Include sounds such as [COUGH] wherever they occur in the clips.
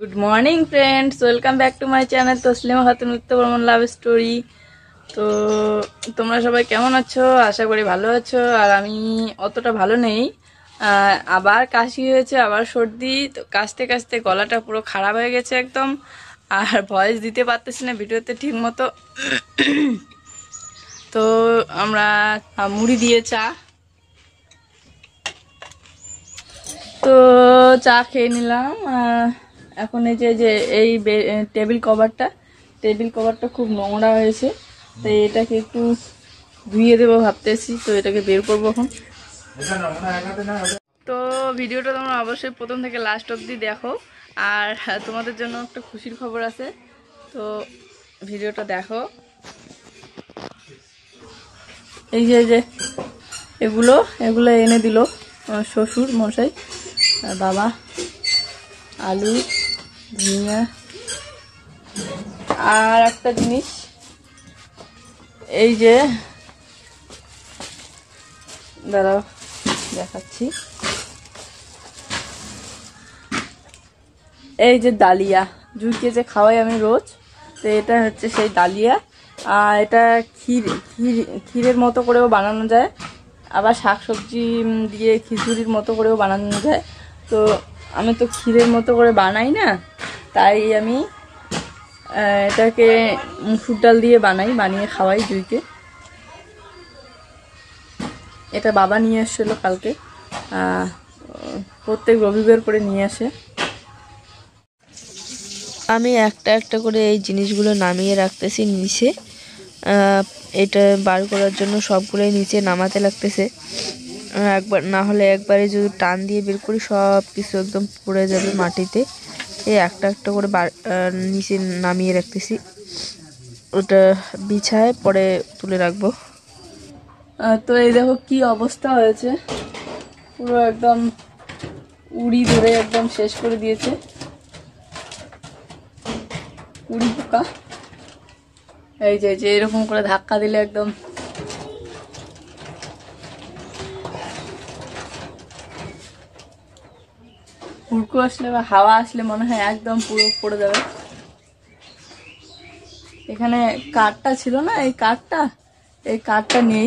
Good morning friends welcome back to my channel Taslima Khatun Uttar Barman love story তো তোমরা সবাই কেমন আছো আশা করি ভালো আছো আর আমি অতটা ভালো নেই আবার কাশি হয়েছে আবার সর্দি তো কাশতে কাশতে গলাটা পুরো খারাপ হয়ে গেছে একদম আর ভয়েস দিতে পারতেছি না ভিডিওতে ঠিক মতো তো আমরা মুড়ি দিয়ে চা তো চা খেয়ে নিলাম এখন এই যে যে এই টেবিল কভারটা টেবিল কভারটা খুব নোংরা হয়েছে তো এটাকে একটু ধুয়ে দেবো ভাবতেছি তো এটাকে বের করবো এখন তো ভিডিওটা তোমরা অবশ্যই প্রথম থেকে লাস্ট অবধি দেখো আর তোমাদের জন্য একটা খুশির খবর আছে তো ভিডিওটা দেখো এই যে যে এগুলো এগুলো এনে দিল শ্বশুর মশাই বাবা আলু আর একটা জিনিস এই যে দাঁড়াও দেখাচ্ছি এই যে ডালিয়া জুইকে যে খাওয়াই আমি রোজ তো এটা হচ্ছে সেই ডালিয়া আর এটা ক্ষীর ক্ষীর ক্ষীরের মতো করেও বানানো যায় আবার শাকসবজি দিয়ে খিচুড়ির মতো করেও বানানো যায় তো আমি তো ক্ষীরের মতো করে বানাই না তাই আমি এটাকে মুসুর ডাল দিয়ে বানাই বানিয়ে খাওয়াই জুইকে এটা বাবা নিয়ে এসেছিলো কালকে প্রত্যেক রবিবার করে নিয়ে আসে আমি একটা একটা করে এই জিনিসগুলো নামিয়ে রাখতেছি নিচে এটা বার করার জন্য সবগুলোই নিচে নামাতে লাগতেছে একবার না হলে একবারে যদি টান দিয়ে বের করি সব কিছু একদম পড়ে যাবে মাটিতে এই একটা একটা করে নিচে নামিয়ে রাখতেছি ওটা বিছায় পরে তুলে রাখবো তো এই দেখো কি অবস্থা হয়েছে পুরো একদম উড়ি ধরে একদম শেষ করে দিয়েছে উড়ি পোকা এই যে এরকম করে ধাক্কা দিলে একদম হুড়কো আসলে বা হাওয়া আসলে মনে হয় একদম পুরো পড়ে যাবে এখানে কাঠটা ছিল না এই কাঠটা এই কাঠটা নেই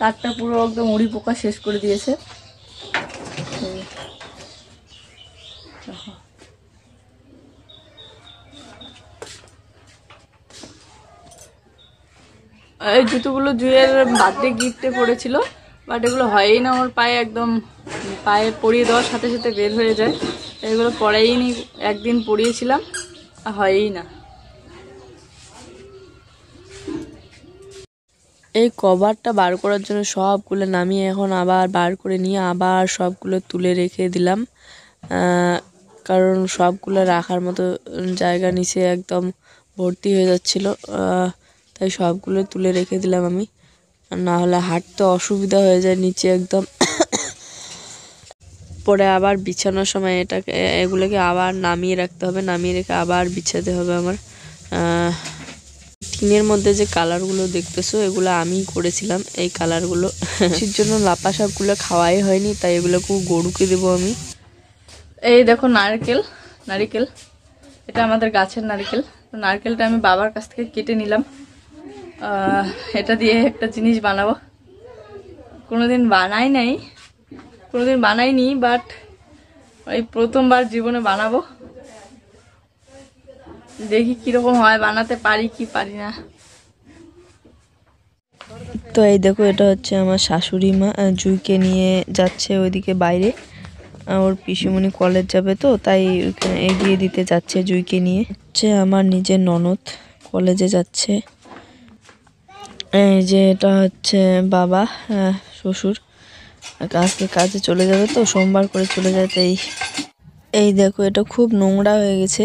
কাঠটা পুরো একদম উড়ি পোকা শেষ করে দিয়েছে এই জুতোগুলো জুয়ের বার্থডে গিফটে পড়েছিল বাট এগুলো হয়ই না ওর পায়ে একদম পায়ে পরিয়ে দেওয়ার সাথে সাথে বের হয়ে যায় এগুলো পরেই নি একদিন পরিয়েছিলাম হয়ই না এই কভারটা বার করার জন্য সবগুলো নামিয়ে এখন আবার বার করে নিয়ে আবার সবগুলো তুলে রেখে দিলাম কারণ সবগুলো রাখার মতো জায়গা নিচে একদম ভর্তি হয়ে যাচ্ছিল তাই সবগুলো তুলে রেখে দিলাম আমি না হলে হাঁটতে অসুবিধা হয়ে যায় নিচে একদম পরে আবার বিছানোর সময় এটাকে এগুলোকে আবার নামিয়ে রাখতে হবে নামিয়ে রেখে আবার বিছাতে হবে আমার টিনের মধ্যে যে কালারগুলো দেখতেছো এগুলো আমি করেছিলাম এই কালারগুলো সেই জন্য লাপা শাকগুলো খাওয়াই হয়নি তাই এগুলোকে গরুকে দেব আমি এই দেখো নারকেল নারিকেল এটা আমাদের গাছের নারকেল নারকেলটা আমি বাবার কাছ থেকে কেটে নিলাম এটা দিয়ে একটা জিনিস বানাবো কোনোদিন বানাই নাই কোনোদিন বানাইনি বাট ওই প্রথমবার জীবনে বানাবো দেখি কীরকম হয় বানাতে পারি কি পারি না তো এই দেখো এটা হচ্ছে আমার শাশুড়ি মা জুইকে নিয়ে যাচ্ছে ওইদিকে বাইরে ওর পিসিমণি কলেজ যাবে তো তাই এগিয়ে দিতে যাচ্ছে জুইকে নিয়ে হচ্ছে আমার নিজের ননদ কলেজে যাচ্ছে এই যে এটা হচ্ছে বাবা হ্যাঁ, শ্বশুর আজকে কাজে চলে যাবে তো সোমবার করে চলে যায় তাই এই দেখো এটা খুব নোংরা হয়ে গেছে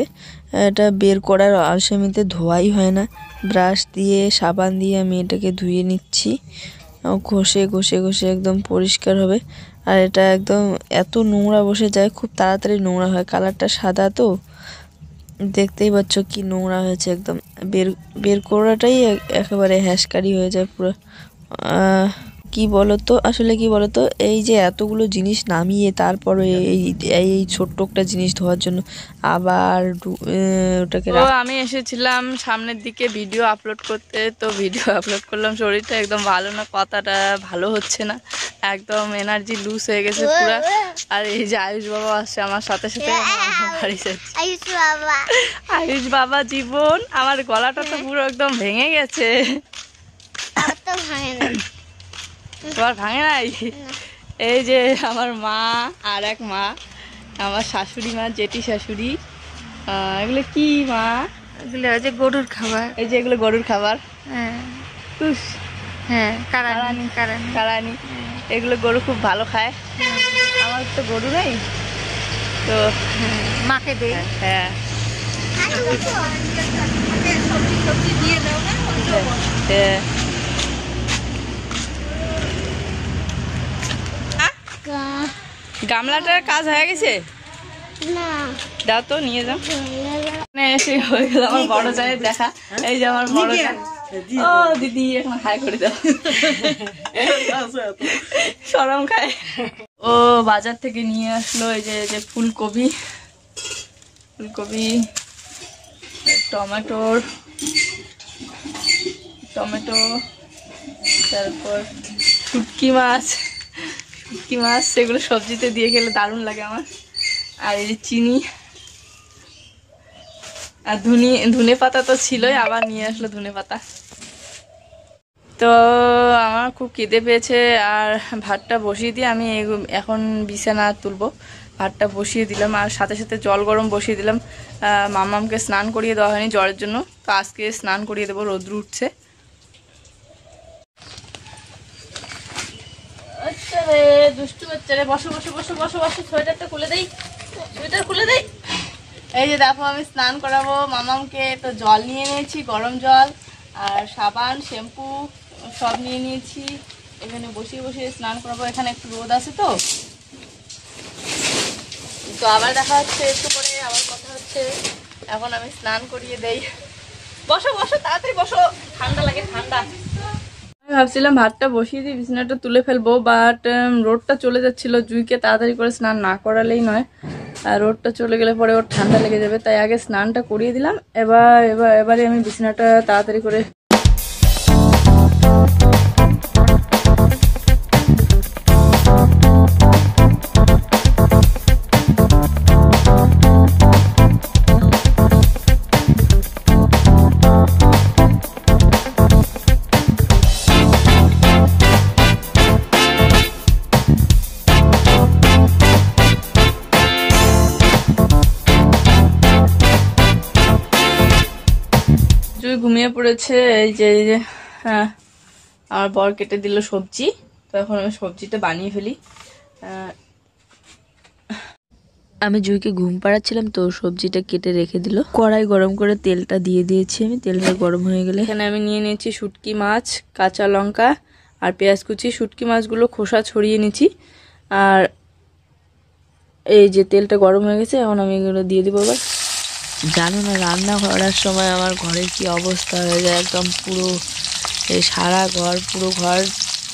এটা বের করার আলসেমিতে ধোয়াই হয় না ব্রাশ দিয়ে সাবান দিয়ে আমি এটাকে ধুয়ে নিচ্ছি ঘষে ঘষে ঘষে একদম পরিষ্কার হবে আর এটা একদম এত নোংরা বসে যায় খুব তাড়াতাড়ি নোংরা হয় কালারটা সাদা তো দেখতেই পাচ্ছ কি নোংরা হয়েছে একদম বের বের করাটাই একেবারে হ্যাশকারী হয়ে যায় পুরো কি বলতো আসলে কি বলতো এই যে এতগুলো জিনিস নামিয়ে তারপরে হ্যাঁ। এই এই ছোট্ট একটা জিনিস ধোয়ার জন্য আবার ওটাকে আমি এসেছিলাম সামনের দিকে ভিডিও আপলোড করতে তো ভিডিও [LAUGHS] আপলোড করলাম শরীরটা একদম ভালো না কথাটা ভালো হচ্ছে না একদম এনার্জি লুজ হয়ে গেছে পুরো আর এই যে আয়ুষ বাবা আসছে আমার সাথে সাথে বাড়ি বাবা আয়ুষ বাবা জীবন আমার গলাটা তো হ্যাঁ। পুরো একদম ভেঙে গেছে তোমার ভাঙে নাই এই যে আমার মা আর এক মা আমার শাশুড়ি মা জেঠি শাশুড়ি এগুলো কি মা এগুলো যে গরুর খাবার এই যে এগুলো গরুর খাবার হ্যাঁ হ্যাঁ এগুলো গরু খুব ভালো খায় হ্যাঁ। আমার তো গরু নেই তো হ্যাঁ, মাকে দে হ্যাঁ সবজি সবজি দিয়ে গামলাটার কাজ হয়ে গেছে দাও তো নিয়ে যাও এসে হয়ে গেল আমার বড় এই যে আমার বড় ও দিদি এখন হাই করে দাও সরম খায় ও বাজার থেকে নিয়ে আসলো এই যে যে ফুলকপি ফুলকপি টমেটোর টমেটো তারপর কুটকি মাছ কি মাছ সেগুলো সবজিতে দিয়ে খেলে দারুণ লাগে আমার আর এই চিনি আর ধুনি ধুনে পাতা তো ছিলই আবার নিয়ে আসলো ধুনে পাতা তো আমার খুব কেঁদে পেয়েছে আর ভাতটা বসিয়ে দিয়ে আমি এখন বিছানা তুলবো ভাতটা বসিয়ে দিলাম আর সাথে সাথে জল গরম বসিয়ে দিলাম মামামকে স্নান করিয়ে দেওয়া হয়নি জলের জন্য তো আজকে স্নান করিয়ে দেবো রোদ্রু উঠছে দুষ্টু হচ্ছে রে বসো বসো বসো বসো বসো সোয়েটারটা খুলে দেই সোয়েটার খুলে দেই এই যে দেখো আমি স্নান করাবো মামামকে তো জল নিয়ে নিয়েছি গরম জল আর সাবান শ্যাম্পু সব নিয়ে নিয়েছি এখানে বসিয়ে বসিয়ে স্নান করাবো এখানে একটু রোদ আছে তো তো আবার দেখা হচ্ছে একটু পরে আবার কথা হচ্ছে এখন আমি স্নান করিয়ে দেই বসো বসো তাড়াতাড়ি বসো ঠান্ডা লাগে ঠান্ডা ভাবছিলাম ভাতটা বসিয়ে দিই বিছানাটা তুলে ফেলবো বাট রোডটা চলে যাচ্ছিল জুইকে তাড়াতাড়ি করে স্নান না করালেই নয় আর রোডটা চলে গেলে পরে ওর ঠান্ডা লেগে যাবে তাই আগে স্নানটা করিয়ে দিলাম এবার এবার এবারে আমি বিছানাটা তাড়াতাড়ি করে করেছে এই যে হ্যাঁ আমার বর কেটে দিল সবজি তো এখন আমি সবজিটা বানিয়ে ফেলি আমি জুইকে ঘুম পাড়াচ্ছিলাম তো সবজিটা কেটে রেখে দিল কড়াই গরম করে তেলটা দিয়ে দিয়েছি আমি তেলটা গরম হয়ে গেলে এখানে আমি নিয়ে নিয়েছি শুটকি মাছ কাঁচা লঙ্কা আর পেঁয়াজ কুচি শুটকি মাছগুলো খোসা ছড়িয়ে নিয়েছি আর এই যে তেলটা গরম হয়ে গেছে এখন আমি এগুলো দিয়ে দিবো আবার জানো না রান্না করার সময় আমার ঘরের কি অবস্থা হয়ে যায় একদম পুরো এই সারা ঘর পুরো ঘর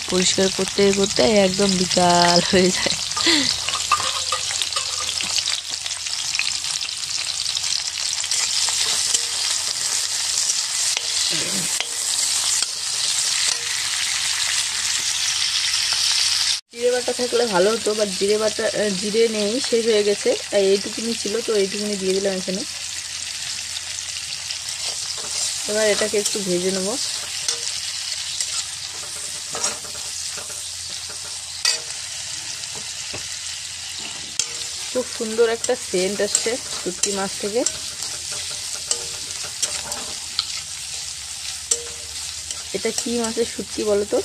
পরিষ্কার করতে করতে একদম বিকাল হয়ে যায় জিরে বাটা থাকলে ভালো হতো বাট জিরে বাটা জিরে নেই শেষ হয়ে গেছে তাই এইটুকুনি ছিল তো এইটুকুনি দিয়ে দিলাম এখানে এবার এটাকে একটু ভেজে নেব খুব সুন্দর একটা সেন্ট আসছে শুটকি মাছ থেকে এটা কি মাছের শুটকি বলো তো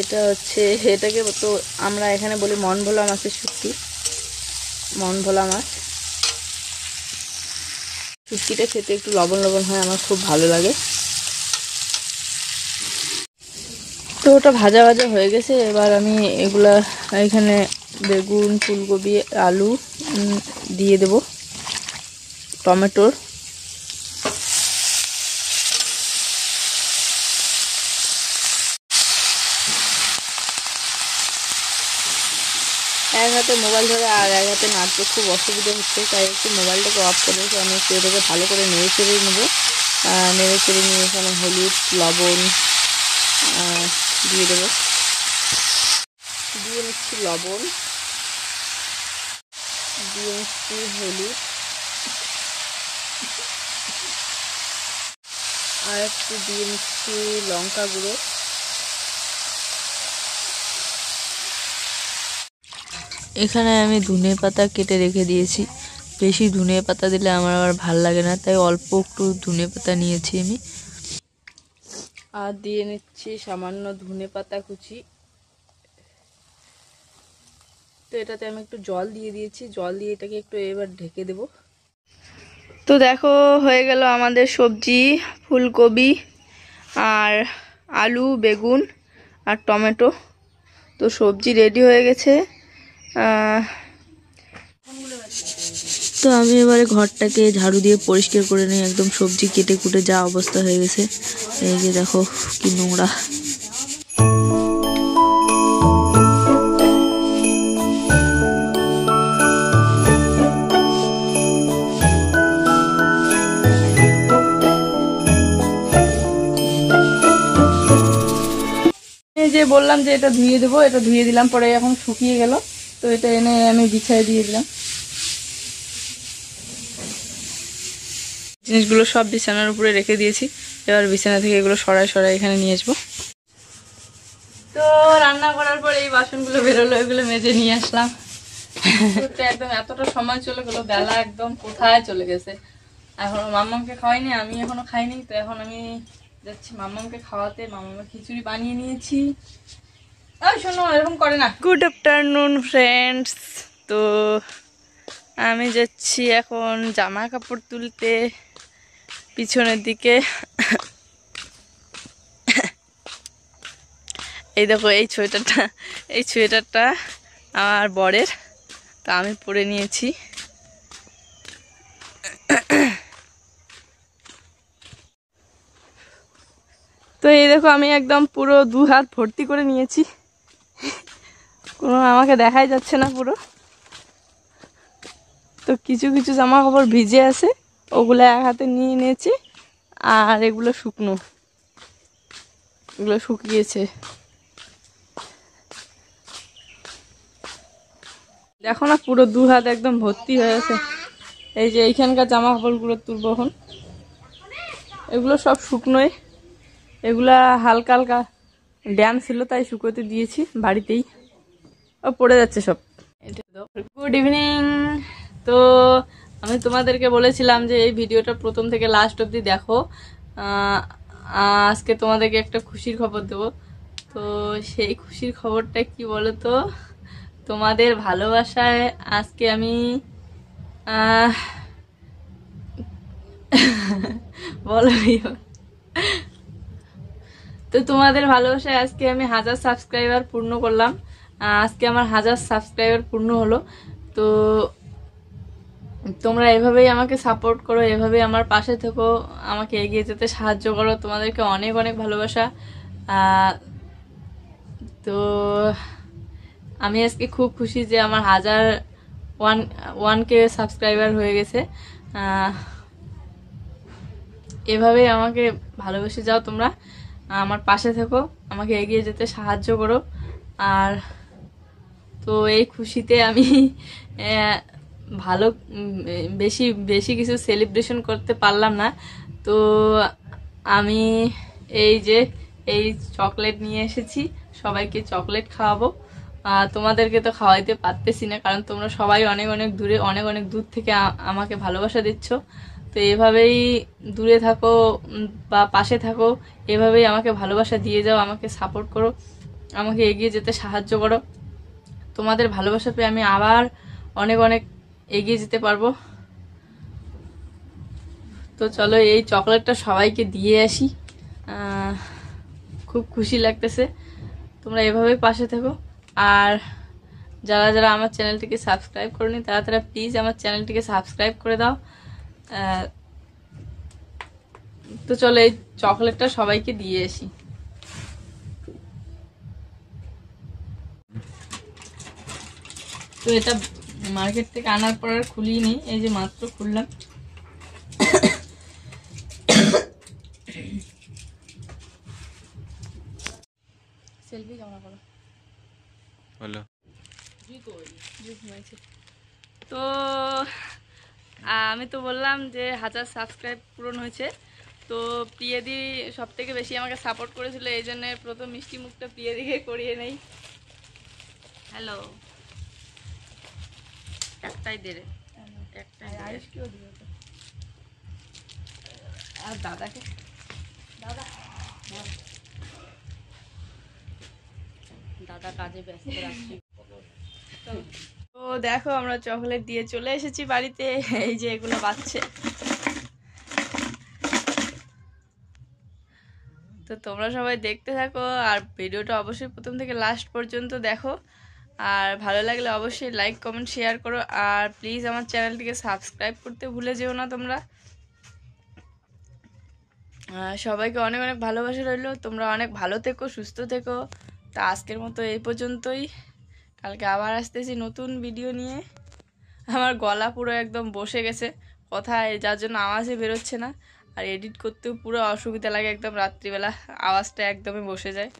এটা হচ্ছে এটাকে তো আমরা এখানে বলি মন ভোলা মাছের শুটকি মন ভোলা মাছ শুটকিটা খেতে একটু লবণ লবণ হয় আমার খুব ভালো লাগে তো ওটা ভাজা ভাজা হয়ে গেছে এবার আমি এগুলা এখানে বেগুন ফুলকপি আলু দিয়ে দেব টমেটোর এক হাতে মোবাইল ধরে আর এক হাতে নাড়তে খুব অসুবিধা হচ্ছে তাই একটু মোবাইলটাকে অফ করে আমি একটু এটাকে ভালো করে নেড়ে চেড়ে নেবো নেড়ে চেড়ে নিয়ে এখানে হলুদ লবণ দিয়ে দেবো দিয়ে নিচ্ছি লবণ দিয়ে নিচ্ছি হলুদ আর একটু দিয়ে নিচ্ছি লঙ্কা গুঁড়ো এখানে আমি ধনে পাতা কেটে রেখে দিয়েছি বেশি ধনে পাতা দিলে আমার আবার ভাল লাগে না তাই অল্প একটু ধনে পাতা নিয়েছি আমি আর দিয়ে নিচ্ছি সামান্য ধনে পাতা কুচি তো এটাতে আমি একটু জল দিয়ে দিয়েছি জল দিয়ে এটাকে একটু এবার ঢেকে দেব তো দেখো হয়ে গেল আমাদের সবজি ফুলকপি আর আলু বেগুন আর টমেটো তো সবজি রেডি হয়ে গেছে তো আমি এবারে ঘরটাকে ঝাড়ু দিয়ে পরিষ্কার করে নিই একদম সবজি কেটে কুটে যা অবস্থা হয়ে গেছে এই যে দেখো কি নোংরা যে বললাম যে এটা ধুয়ে দেবো এটা ধুয়ে দিলাম পরে এখন শুকিয়ে গেল তো এটা এনে আমি বিছায় দিয়ে দিলাম জিনিসগুলো সব বিছানার উপরে রেখে দিয়েছি এবার বিছানা থেকে এগুলো সরাই সরাই এখানে নিয়ে আসবো তো রান্না করার পর এই বাসনগুলো বেরোলো এগুলো মেজে নিয়ে আসলাম একদম এতটা সময় চলে গেলো বেলা একদম কোথায় চলে গেছে এখনো মাম্মামকে খাওয়াইনি আমি এখনো খাইনি তো এখন আমি যাচ্ছি মাম্মামকে খাওয়াতে মাম্মামা খিচুড়ি বানিয়ে নিয়েছি শোনো এরকম করে না গুড আফটারনুন ফ্রেন্ডস তো আমি যাচ্ছি এখন জামা কাপড় তুলতে পিছনের দিকে এই দেখো এই সোয়েটারটা এই সোয়েটারটা আমার বরের তো আমি পরে নিয়েছি তো এই দেখো আমি একদম পুরো দু হাত ভর্তি করে নিয়েছি কোনো আমাকে দেখাই যাচ্ছে না পুরো তো কিছু কিছু জামা কাপড় ভিজে আছে ওগুলো এক হাতে নিয়ে নিয়েছি আর এগুলো শুকনো এগুলো শুকিয়েছে দেখো না পুরো দু হাত একদম ভর্তি হয়ে আছে এই যে এইখানকার জামা কাপড়গুলো তুলবো এগুলো সব শুকনোই এগুলা হালকা হালকা ড্যাম ছিল তাই শুকোতে দিয়েছি বাড়িতেই ও পড়ে যাচ্ছে সব গুড ইভিনিং তো আমি তোমাদেরকে বলেছিলাম যে এই ভিডিওটা প্রথম থেকে লাস্ট অবধি দেখো আজকে তোমাদেরকে একটা খুশির খবর দেবো তো সেই খুশির খবরটা কি বলো তো তোমাদের ভালোবাসায় আজকে আমি বলো তো তোমাদের ভালোবাসায় আজকে আমি হাজার সাবস্ক্রাইবার পূর্ণ করলাম আজকে আমার হাজার সাবস্ক্রাইবার পূর্ণ হলো তো তোমরা এভাবেই আমাকে সাপোর্ট করো এভাবেই আমার পাশে থেকো আমাকে এগিয়ে যেতে সাহায্য করো তোমাদেরকে অনেক অনেক ভালোবাসা তো আমি আজকে খুব খুশি যে আমার হাজার ওয়ান ওয়ান কে সাবস্ক্রাইবার হয়ে গেছে এভাবেই আমাকে ভালোবেসে যাও তোমরা আমার পাশে থেকো আমাকে এগিয়ে যেতে সাহায্য করো আর তো এই খুশিতে আমি ভালো বেশি বেশি কিছু সেলিব্রেশন করতে পারলাম না তো আমি এই যে এই চকলেট নিয়ে এসেছি সবাইকে চকলেট খাওয়াবো তোমাদেরকে তো খাওয়াইতে পারতেছি না কারণ তোমরা সবাই অনেক অনেক দূরে অনেক অনেক দূর থেকে আমাকে ভালোবাসা দিচ্ছ তো এভাবেই দূরে থাকো বা পাশে থাকো এভাবেই আমাকে ভালোবাসা দিয়ে যাও আমাকে সাপোর্ট করো আমাকে এগিয়ে যেতে সাহায্য করো তোমাদের ভালোবাসা পেয়ে আমি আবার অনেক অনেক এগিয়ে যেতে পারবো তো চলো এই চকলেটটা সবাইকে দিয়ে আসি খুব খুশি লাগতেছে তোমরা এভাবেই পাশে থেকো আর যারা যারা আমার চ্যানেলটিকে সাবস্ক্রাইব করনি তারা তারা প্লিজ আমার চ্যানেলটিকে সাবস্ক্রাইব করে দাও তো চলো এই চকলেটটা সবাইকে দিয়ে আসি তো এটা মার্কেট থেকে আনার পর আর খুলিনি এই যে মাত্র খুললাম সেলফি জমা করো হ্যালো তো আমি তো বললাম যে হাজার সাবস্ক্রাইব পূরণ হয়েছে তো প্রিয়াদি সব থেকে বেশি আমাকে সাপোর্ট করেছিল এই জন্য প্রথম মিষ্টি মুখটা প্রিয়াদিকে করিয়ে নেই হ্যালো একটাই দেড়ে আর দাদাকে দাদা কাজে ব্যস্ত দেখো আমরা চকলেট দিয়ে চলে এসেছি বাড়িতে এই যে এগুলো বাচ্চে তো তোমরা সবাই দেখতে থাকো আর ভিডিওটা অবশ্যই প্রথম থেকে লাস্ট পর্যন্ত দেখো আর ভালো লাগলে অবশ্যই লাইক কমেন্ট শেয়ার করো আর প্লিজ আমার চ্যানেলটিকে সাবস্ক্রাইব করতে ভুলে যেও না তোমরা সবাইকে অনেক অনেক ভালোবাসা রইলো তোমরা অনেক ভালো থেকো সুস্থ থেকো তা আজকের মতো এই পর্যন্তই কালকে আবার আসতেছি নতুন ভিডিও নিয়ে আমার গলা পুরো একদম বসে গেছে কথায় যার জন্য আওয়াজে বেরোচ্ছে না আর এডিট করতেও পুরো অসুবিধা লাগে একদম রাত্রিবেলা আওয়াজটা একদমই বসে যায়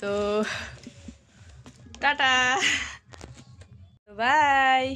তো টাটা বাই